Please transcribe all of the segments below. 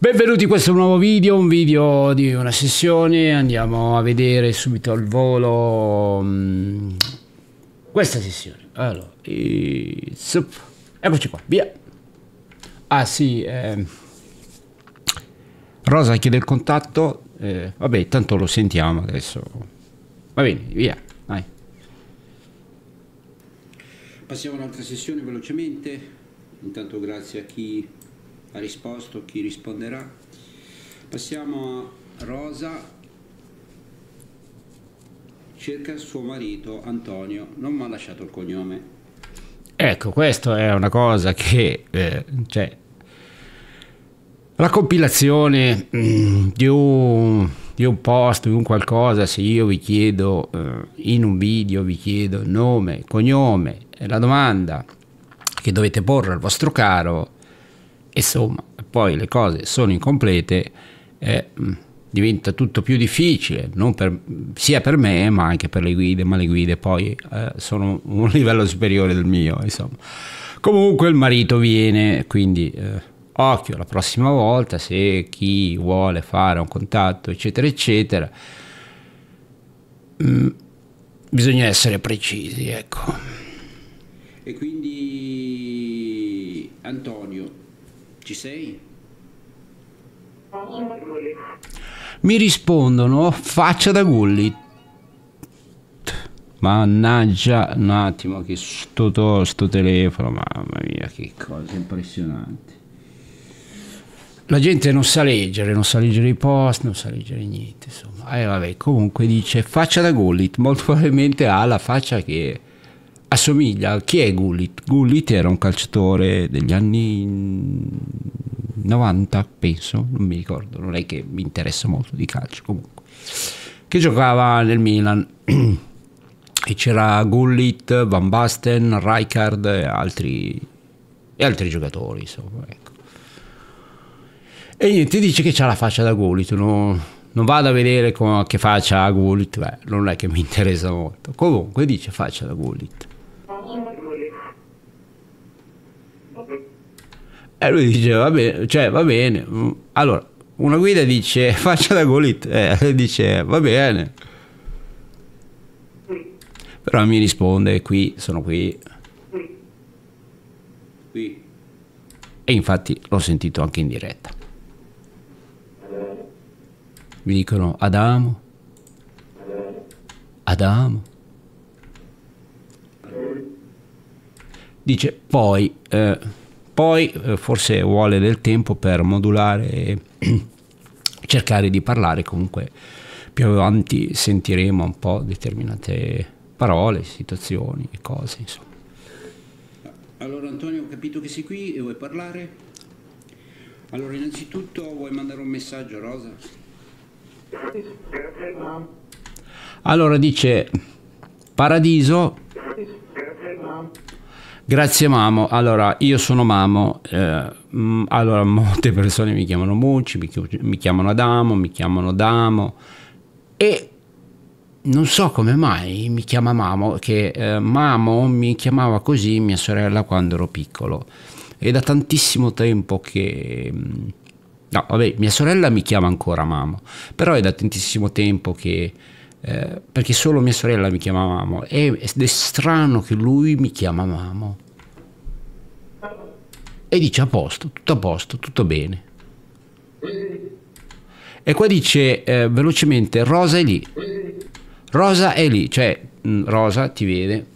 Benvenuti in questo nuovo video, un video di una sessione, andiamo a vedere subito al volo mm, questa sessione. Allora, eccoci qua, via. Ah sì, eh, Rosa chiede il contatto, eh, vabbè tanto lo sentiamo adesso. Va bene, via, vai. Passiamo all'altra sessione velocemente, intanto grazie a chi ha risposto, chi risponderà. Passiamo a Rosa, cerca suo marito Antonio, non mi ha lasciato il cognome. Ecco, questa è una cosa che... Eh, cioè, la compilazione mm, di, un, di un, post, di un qualcosa, se io vi chiedo eh, in un video, vi chiedo nome, cognome, la domanda che dovete porre al vostro caro, insomma poi le cose sono incomplete eh, mm, diventa tutto più difficile per, sia per me ma anche per le guide ma le guide poi eh, sono un livello superiore del mio insomma comunque il marito viene quindi eh, occhio la prossima volta se chi vuole fare un contatto eccetera eccetera mh, mm, bisogna essere precisi ecco e quindi Antonio ci sei? Mi rispondono faccia da gulli. Mannaggia, un attimo che sto, tosto telefono, mamma mia che cosa impressionante. La gente non sa leggere, non sa leggere i post, non sa leggere niente, insomma. E eh, vabbè, comunque dice faccia da Gullit, molto probabilmente ha la faccia che assomiglia a chi è Gullit? Gullit era un calciatore degli anni 90, penso, non mi ricordo, non è che mi interessa molto di calcio comunque, che giocava nel Milan e c'era Gullit, Van Basten, Rijkaard e altri, e altri giocatori, insomma, ecco. E niente, dice che c'ha la faccia da Gullit, no? non vado a vedere con, che faccia ha Gullit, beh, non è che mi interessa molto. Comunque dice faccia da Gullit. E lui dice, va bene, cioè, va bene. Mm, allora, una guida dice, faccia da golit. Eh, dice, va bene. Però mi risponde, qui, sono qui. Qui. E infatti l'ho sentito anche in diretta. Mi dicono, Adamo. Adamo. Dice, poi... Eh, poi eh, forse vuole del tempo per modulare e cercare di parlare comunque più avanti sentiremo un po' determinate parole, situazioni e cose insomma. Allora Antonio ho capito che sei qui e vuoi parlare? Allora innanzitutto vuoi mandare un messaggio a Rosa? Allora dice Paradiso Grazie Mamo, allora io sono Mamo, eh, mm, allora molte persone mi chiamano Mucci, mi, chiamano Adamo, mi chiamano Damo e non so come mai mi chiama Mamo, che eh, Mamo mi chiamava così mia sorella quando ero piccolo è da tantissimo tempo che... Mm, no, vabbè, mia sorella mi chiama ancora Mamo, però è da tantissimo tempo che eh, perché solo mia sorella mi chiamavamo ed è strano che lui mi chiamavamo E dice a posto, tutto a posto, tutto bene. E qua dice eh, velocemente, Rosa è lì. Rosa è lì, cioè mm, Rosa ti vede,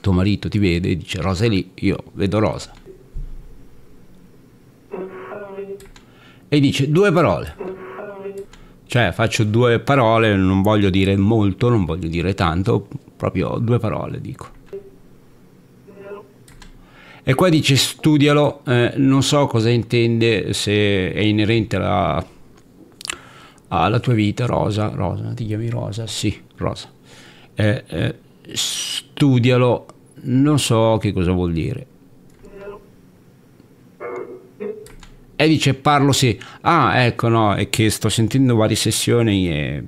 tuo marito ti vede e dice Rosa è lì, io vedo Rosa. E dice due parole. Cioè faccio due parole, non voglio dire molto, non voglio dire tanto, proprio due parole dico. E qua dice studialo, eh, non so cosa intende, se è inerente alla, alla tua vita, Rosa, Rosa, ti chiami Rosa? Sì, Rosa. Eh, eh, studialo, non so che cosa vuol dire. E dice parlo sì. Ah, ecco no, è che sto sentendo varie sessioni e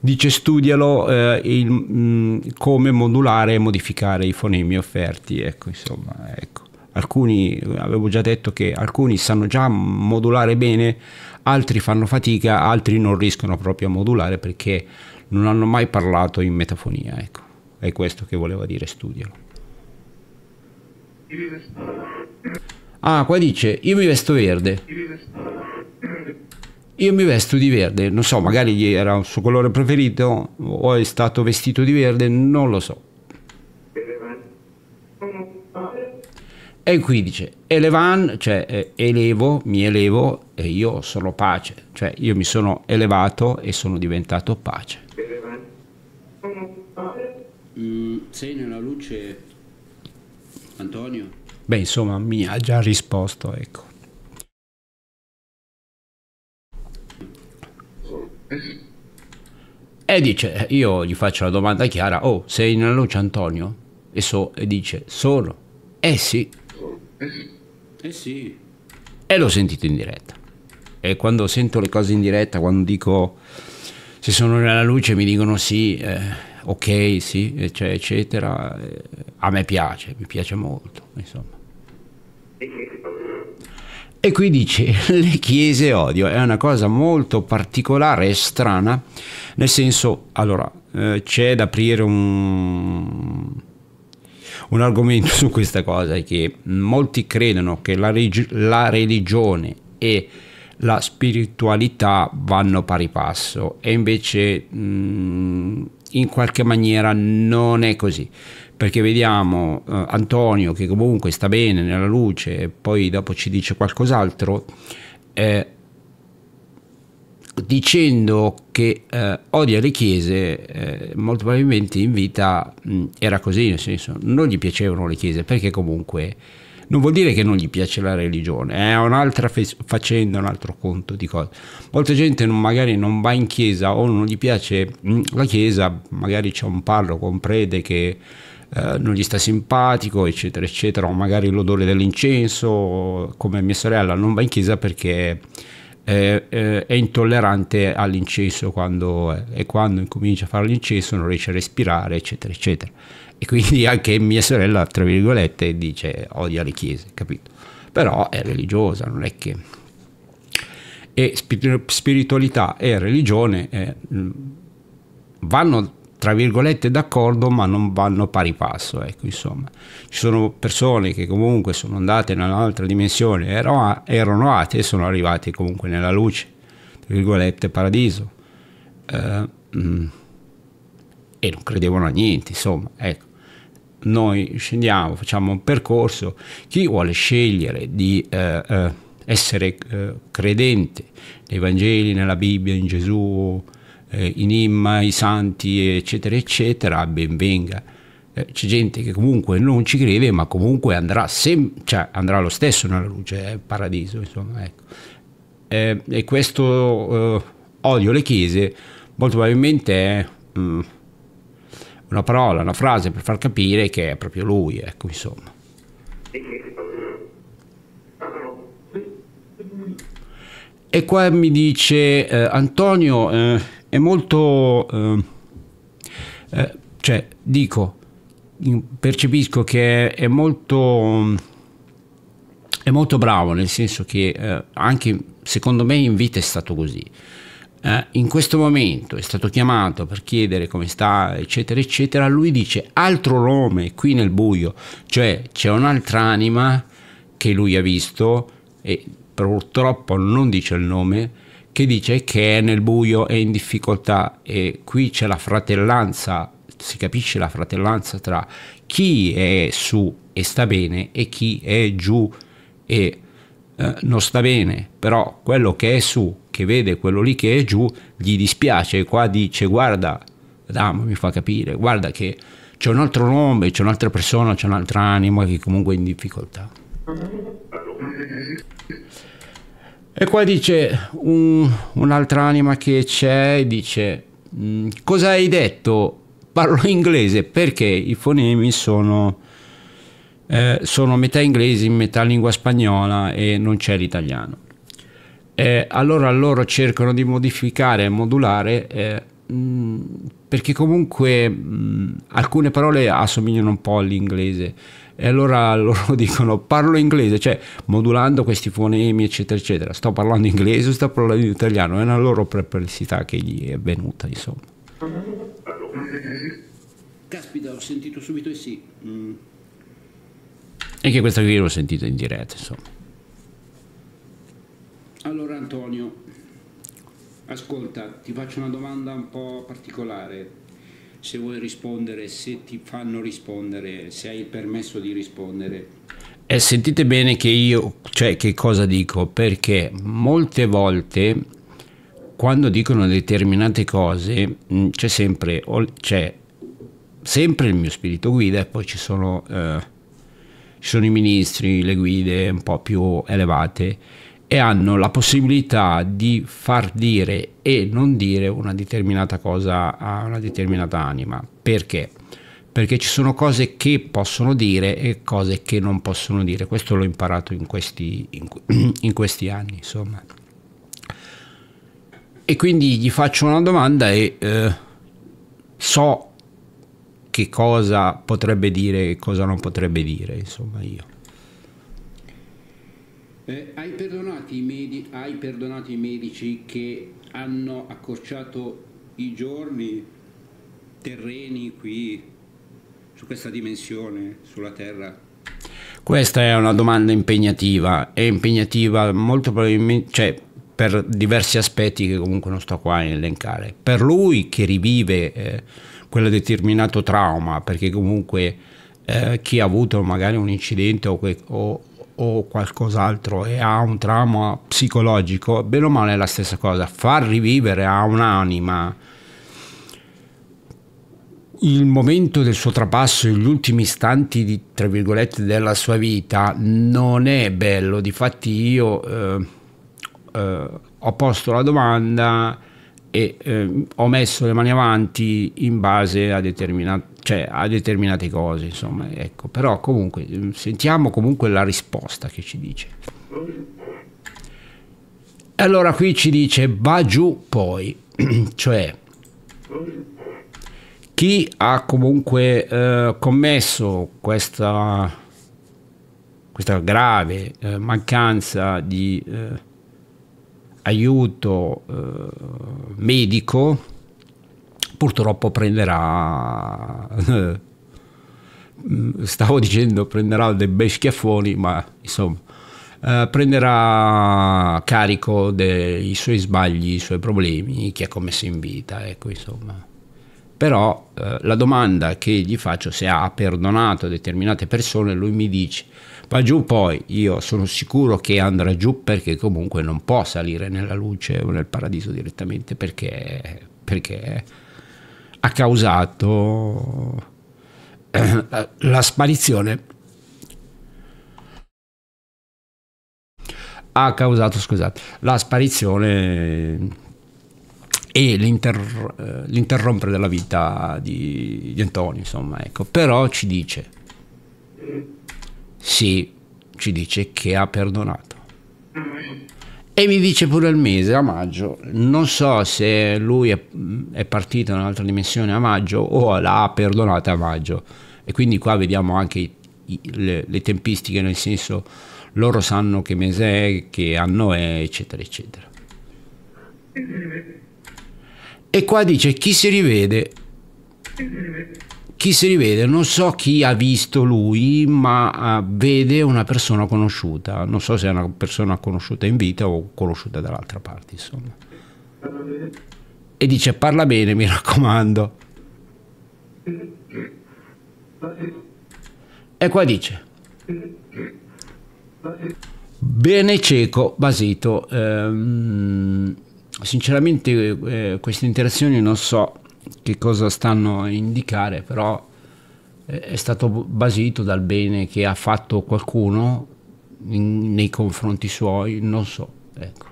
dice studialo eh, il, mh, mm, come modulare e modificare i fonemi offerti. Ecco, insomma, ecco. Alcuni, avevo già detto che alcuni sanno già modulare bene, altri fanno fatica, altri non riescono proprio a modulare perché non hanno mai parlato in metafonia. Ecco, è questo che voleva dire studialo. Ah, qua dice, io mi vesto verde. Io mi vesto di verde, non so, magari era il suo colore preferito o è stato vestito di verde, non lo so. E qui dice, elevan, cioè elevo, mi elevo e io sono pace, cioè io mi sono elevato e sono diventato pace. Mm, sei nella luce, Antonio? Beh, insomma, mi ha già risposto, ecco. E dice, io gli faccio la domanda chiara, oh, sei nella luce Antonio? E, so, e dice, sono. Eh sì. Eh sì. E l'ho sentito in diretta. E quando sento le cose in diretta, quando dico, se sono nella luce, mi dicono sì, eh, ok, sì, eccetera, eccetera, eh, a me piace, mi piace molto, insomma. E qui dice le chiese odio, è una cosa molto particolare e strana, nel senso, allora, eh, c'è da aprire un, un, argomento su questa cosa, che molti credono che la, la religione e la spiritualità vanno pari passo e invece mh, mm, in qualche maniera non è così perché vediamo eh, Antonio che comunque sta bene nella luce e poi dopo ci dice qualcos'altro eh, dicendo che eh, odia le chiese eh, molto probabilmente in vita mh, mm, era così nel senso non gli piacevano le chiese perché comunque non vuol dire che non gli piace la religione, è un'altra fe- faccenda, un altro conto di cose. Molta gente non, magari non va in chiesa o non gli piace mm, la chiesa, magari c'è un parroco, un prete che eh, non gli sta simpatico, eccetera, eccetera, o magari l'odore dell'incenso, come mia sorella non va in chiesa perché eh, è intollerante all'incesso quando, eh, e quando incomincia a fare l'incesso non riesce a respirare, eccetera, eccetera. E quindi anche mia sorella, tra virgolette, dice odia le chiese, capito? Però è religiosa, non è che... E spiritualità e religione eh, vanno tra virgolette d'accordo ma non vanno pari passo ecco insomma ci sono persone che comunque sono andate in un'altra dimensione erano, erano ate e sono arrivate comunque nella luce tra virgolette paradiso eh, mm, e non credevano a niente insomma ecco noi scendiamo facciamo un percorso chi vuole scegliere di eh, eh, essere eh, credente nei Vangeli nella Bibbia in Gesù eh, i Nimma, i Santi, eccetera, eccetera, ben venga. Eh, c'è gente che comunque non ci crede, ma comunque andrà, sem- cioè, andrà lo stesso nella luce, è eh, paradiso, insomma. Ecco. Eh, e questo eh, odio le chiese molto probabilmente è mh, mm, una parola, una frase per far capire che è proprio lui, ecco, insomma. E qua mi dice eh, Antonio, eh, è molto... Ehm, eh, cioè, dico, percepisco che è molto... È molto bravo, nel senso che eh, anche secondo me in vita è stato così. Eh, in questo momento è stato chiamato per chiedere come sta, eccetera, eccetera. Lui dice altro nome qui nel buio, cioè c'è un'altra anima che lui ha visto e purtroppo non dice il nome che dice che è nel buio, è in difficoltà e qui c'è la fratellanza, si capisce la fratellanza tra chi è su e sta bene e chi è giù e eh, non sta bene, però quello che è su, che vede quello lì che è giù, gli dispiace, e qua dice guarda, Adamo mi fa capire, guarda che c'è un altro nome, c'è un'altra persona, c'è un'altra anima che comunque è in difficoltà. E qua dice un, un'altra anima che c'è, dice mm, cosa hai detto? Parlo inglese perché i fonemi sono, eh, sono metà inglese, metà lingua spagnola e non c'è l'italiano. Eh, allora loro cercano di modificare e modulare eh, mh, mm, perché comunque mh, mm, alcune parole assomigliano un po' all'inglese. E allora loro dicono parlo inglese, cioè modulando questi fonemi eccetera eccetera, sto parlando inglese o sto parlando in italiano, è una loro perplessità che gli è venuta insomma. Caspita, ho sentito subito e eh sì. Mm. E che questa qui l'ho sentita in diretta insomma. Allora Antonio, ascolta, ti faccio una domanda un po' particolare se vuoi rispondere, se ti fanno rispondere, se hai il permesso di rispondere. E sentite bene che io, cioè che cosa dico, perché molte volte quando dicono determinate cose mm, c'è sempre, c'è sempre il mio spirito guida e poi ci sono, eh, ci sono i ministri, le guide un po' più elevate e hanno la possibilità di far dire e non dire una determinata cosa a una determinata anima. Perché? Perché ci sono cose che possono dire e cose che non possono dire. Questo l'ho imparato in questi, in, in questi anni, insomma. E quindi gli faccio una domanda e eh, so che cosa potrebbe dire e cosa non potrebbe dire, insomma, io. Eh, hai, perdonato hai, perdonato i medici che hanno accorciato i giorni terreni qui, su questa dimensione, sulla Terra? Questa è una domanda impegnativa, è impegnativa molto probabilmente, cioè per diversi aspetti che comunque non sto qua a elencare. Per lui che rivive eh, quel determinato trauma, perché comunque eh, chi ha avuto magari un incidente o, o o qualcos'altro e ha un trauma psicologico, bene o male è la stessa cosa. Far rivivere a un'anima il momento del suo trapasso, gli ultimi istanti di, tra virgolette, della sua vita non è bello. Difatti io eh, eh, ho posto la domanda e eh, ho messo le mani avanti in base a, determina cioè, a determinate cose, insomma, ecco. però comunque ehm, sentiamo comunque la risposta che ci dice. Allora qui ci dice va giù poi, cioè chi ha comunque eh, commesso questa, questa grave eh, mancanza di eh, aiuto eh, medico purtroppo prenderà, stavo dicendo prenderà dei bei schiaffoni, ma insomma eh, prenderà carico dei suoi sbagli, i suoi problemi che ha commesso in vita, ecco insomma. Però eh, la domanda che gli faccio se ha perdonato determinate persone, lui mi dice va giù poi io sono sicuro che andrà giù perché comunque non può salire nella luce o nel paradiso direttamente perché, perché ha causato eh, la, sparizione ha causato scusate, la sparizione e l'inter, eh, l'interrompere della vita di, di Antonio insomma ecco però ci dice sì, ci dice che ha perdonato. E mi dice pure il mese, a maggio. Non so se lui è, è partito in un'altra dimensione a maggio o l'ha perdonata a maggio. E quindi qua vediamo anche i, i, le, le tempistiche, nel senso loro sanno che mese è, che anno è, eccetera, eccetera. E qua dice chi si rivede chi si rivede, non so chi ha visto lui, ma eh, vede una persona conosciuta, non so se è una persona conosciuta in vita o conosciuta dall'altra parte, insomma. E dice parla bene, mi raccomando. E qua dice. Bene cieco, basito. Ehm, sinceramente eh, queste interazioni non so che cosa stanno a indicare, però è stato basito dal bene che ha fatto qualcuno in, nei confronti suoi, non so. Ecco.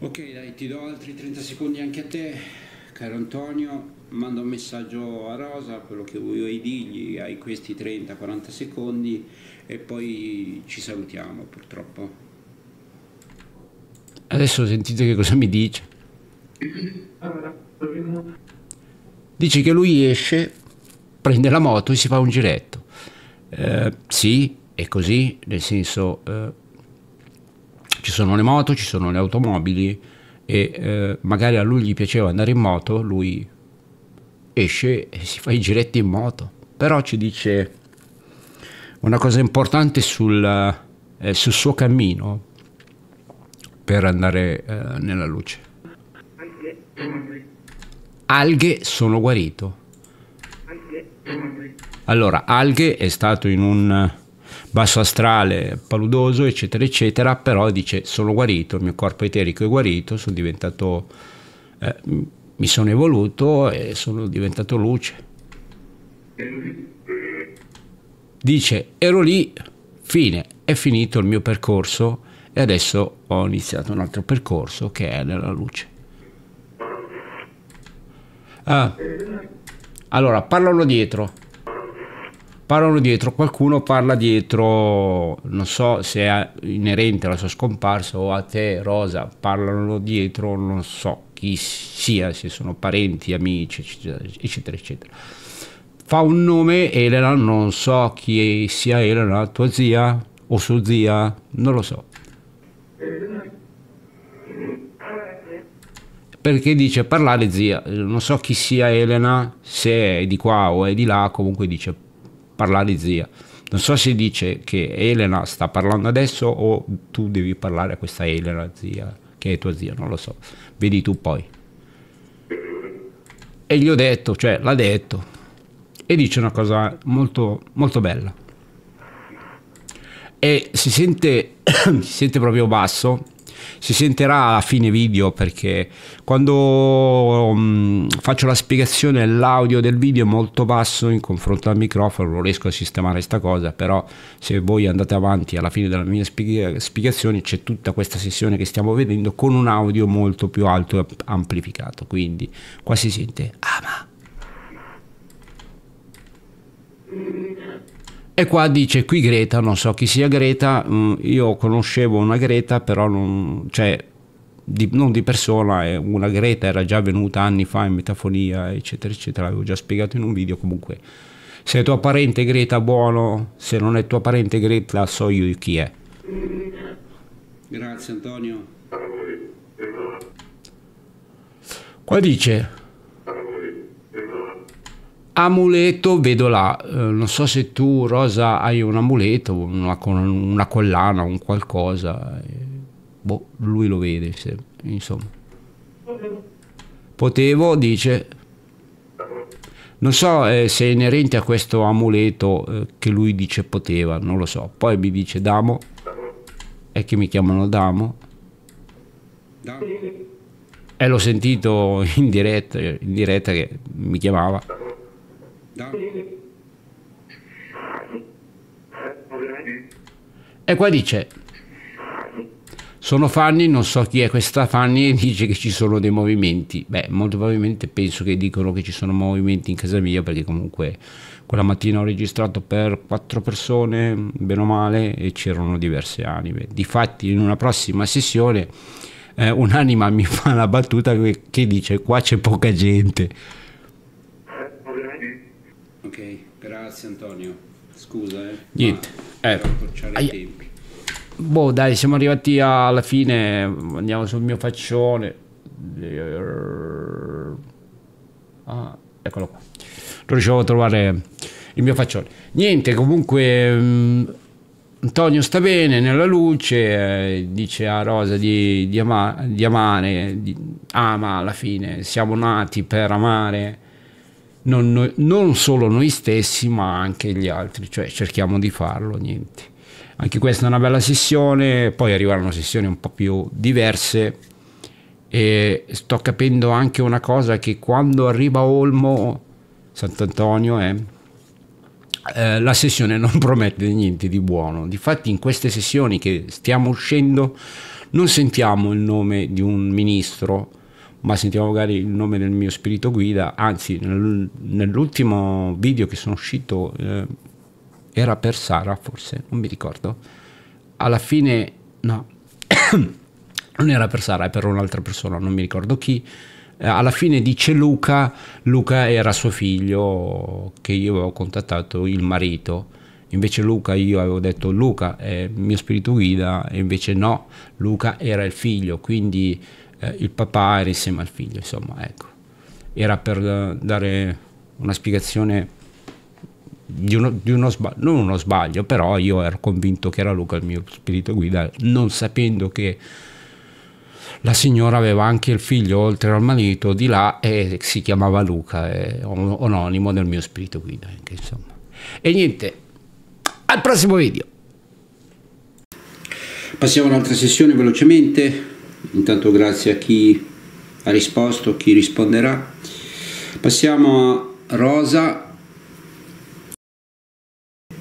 Ok, dai, ti do altri 30 secondi anche a te, caro Antonio. Manda un messaggio a Rosa, quello che vuoi dirgli, hai questi 30-40 secondi e poi ci salutiamo purtroppo. Adesso sentite che cosa mi dice. Dici che lui esce, prende la moto e si fa un giretto. Eh, sì, è così, nel senso eh, ci sono le moto, ci sono le automobili e eh, magari a lui gli piaceva andare in moto, lui esce e si fa i giretti in moto. Però ci dice una cosa importante sul, eh, sul suo cammino per andare eh, nella luce. Alghe sono guarito. Allora, Alghe è stato in un basso astrale paludoso, eccetera, eccetera, però dice sono guarito, il mio corpo eterico è guarito, sono diventato, eh, mi sono evoluto e sono diventato luce. Dice ero lì, fine, è finito il mio percorso e adesso ho iniziato un altro percorso che è nella luce. Ah. Allora, parlano dietro. Parlano dietro, qualcuno parla dietro, non so se è inerente alla sua scomparsa o a te Rosa, parlano dietro, non so chi sia, se sono parenti, amici, eccetera, eccetera. Fa un nome, Elena, non so chi sia Elena, tua zia o sua zia, non lo so. perché dice parlare zia, non so chi sia Elena, se è di qua o è di là, comunque dice parlare zia. Non so se dice che Elena sta parlando adesso o tu devi parlare a questa Elena zia, che è tua zia, non lo so. Vedi tu poi. E gli ho detto, cioè l'ha detto. E dice una cosa molto, molto bella. E si sente, si sente proprio basso si sentirà alla fine video perché quando mh, mm, faccio la spiegazione l'audio del video è molto basso in confronto al microfono, non riesco a sistemare questa cosa, però se voi andate avanti alla fine della mia spiegazione c'è tutta questa sessione che stiamo vedendo con un audio molto più alto e amplificato, quindi qua si sente ama. Ah, e qua dice qui Greta, non so chi sia Greta, mm, io conoscevo una Greta, però non, cioè, di, non di persona, eh, una Greta era già venuta anni fa in metafonia, eccetera, eccetera, l'avevo già spiegato in un video comunque. Se è tuo parente Greta buono, se non è tuo parente Greta so io chi è. Grazie Antonio. Qua dice amuleto vedo là eh, non so se tu Rosa hai un amuleto una, una collana un qualcosa eh, boh, lui lo vede se, insomma potevo dice non so eh, se è inerente a questo amuleto eh, che lui dice poteva non lo so poi mi dice Damo è che mi chiamano Damo Damo e eh, l'ho sentito in diretta, in diretta che mi chiamava da. E qua dice, sono Fanny, non so chi è questa Fanny e dice che ci sono dei movimenti. Beh, molto probabilmente penso che dicono che ci sono movimenti in casa mia perché comunque quella mattina ho registrato per quattro persone, bene o male, e c'erano diverse anime. Difatti in una prossima sessione eh, un'anima mi fa una battuta che, che dice qua c'è poca gente. Ok, grazie Antonio. Scusa, eh. Niente. Eh. Ai... Boh, dai, siamo arrivati alla fine. Andiamo sul mio faccione. Ah, eccolo qua. Non riuscivo a trovare il mio faccione. Niente, comunque. Mh, mm, Antonio sta bene nella luce, eh, dice a Rosa di, di, ama, di amare, di, ama alla fine, siamo nati per amare non, noi, non solo noi stessi ma anche gli altri, cioè cerchiamo di farlo, niente. Anche questa è una bella sessione, poi arriveranno sessioni un po' più diverse e sto capendo anche una cosa che quando arriva Olmo, Sant'Antonio, eh, eh, la sessione non promette niente di buono. Difatti in queste sessioni che stiamo uscendo non sentiamo il nome di un ministro, ma sentiamo magari il nome del mio spirito guida, anzi nell'ultimo video che sono uscito eh, era per Sara forse, non mi ricordo, alla fine no, non era per Sara, è per un'altra persona, non mi ricordo chi, eh, alla fine dice Luca, Luca era suo figlio che io avevo contattato il marito. Invece Luca, io avevo detto Luca è il mio spirito guida, e invece no, Luca era il figlio, quindi eh, il papà era insieme al figlio, insomma, ecco. Era per eh, dare una spiegazione di uno, di uno sbaglio, non uno sbaglio, però io ero convinto che era Luca il mio spirito guida, non sapendo che la signora aveva anche il figlio oltre al marito di là e si chiamava Luca, è omonimo del mio spirito guida, anche, insomma. E niente, al prossimo video. Passiamo ad un'altra sessione velocemente. Intanto grazie a chi ha risposto, chi risponderà. Passiamo a Rosa.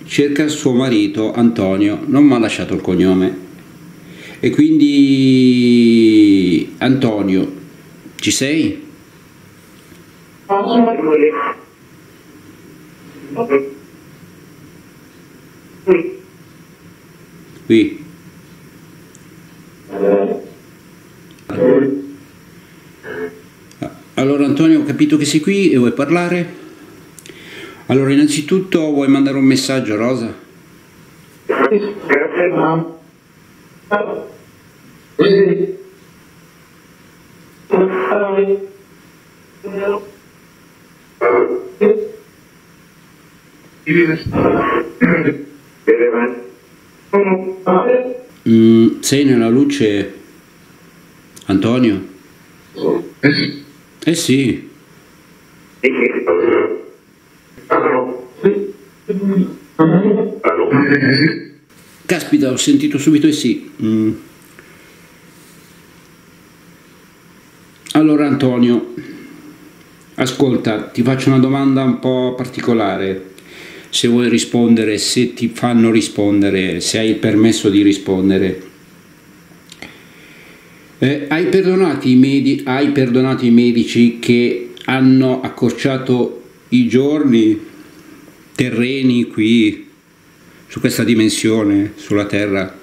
Cerca il suo marito Antonio, non mi ha lasciato il cognome. E quindi Antonio, ci sei? Qui. Qui. Eh, Ah, allora Antonio ho capito che sei qui e vuoi parlare? Allora innanzitutto vuoi mandare un messaggio a Rosa? Grazie mamma. Mm, sei nella luce Antonio? Eh, eh, sì. eh sì. Caspita, ho sentito subito eh sì. Mm. Allora Antonio, ascolta, ti faccio una domanda un po' particolare. Se vuoi rispondere, se ti fanno rispondere, se hai il permesso di rispondere. Eh, hai, perdonato medi- hai perdonato i medici che hanno accorciato i giorni terreni qui su questa dimensione, sulla Terra?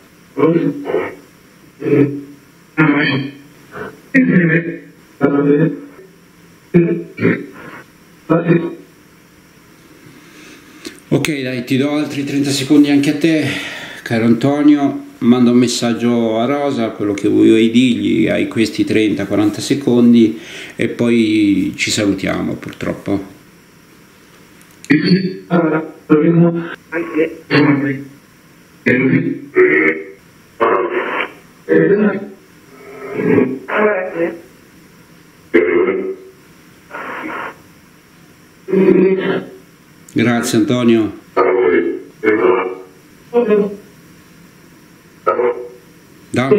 Ok, dai, ti do altri 30 secondi anche a te, caro Antonio mando un messaggio a Rosa, quello che vuoi dirgli, hai questi 30-40 secondi e poi ci salutiamo purtroppo. Allora, dovremmo anche... Grazie Antonio. Da.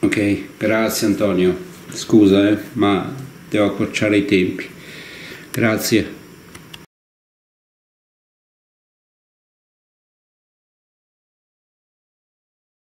Ok, grazie Antonio. Scusa, eh, ma devo accorciare i tempi. Grazie.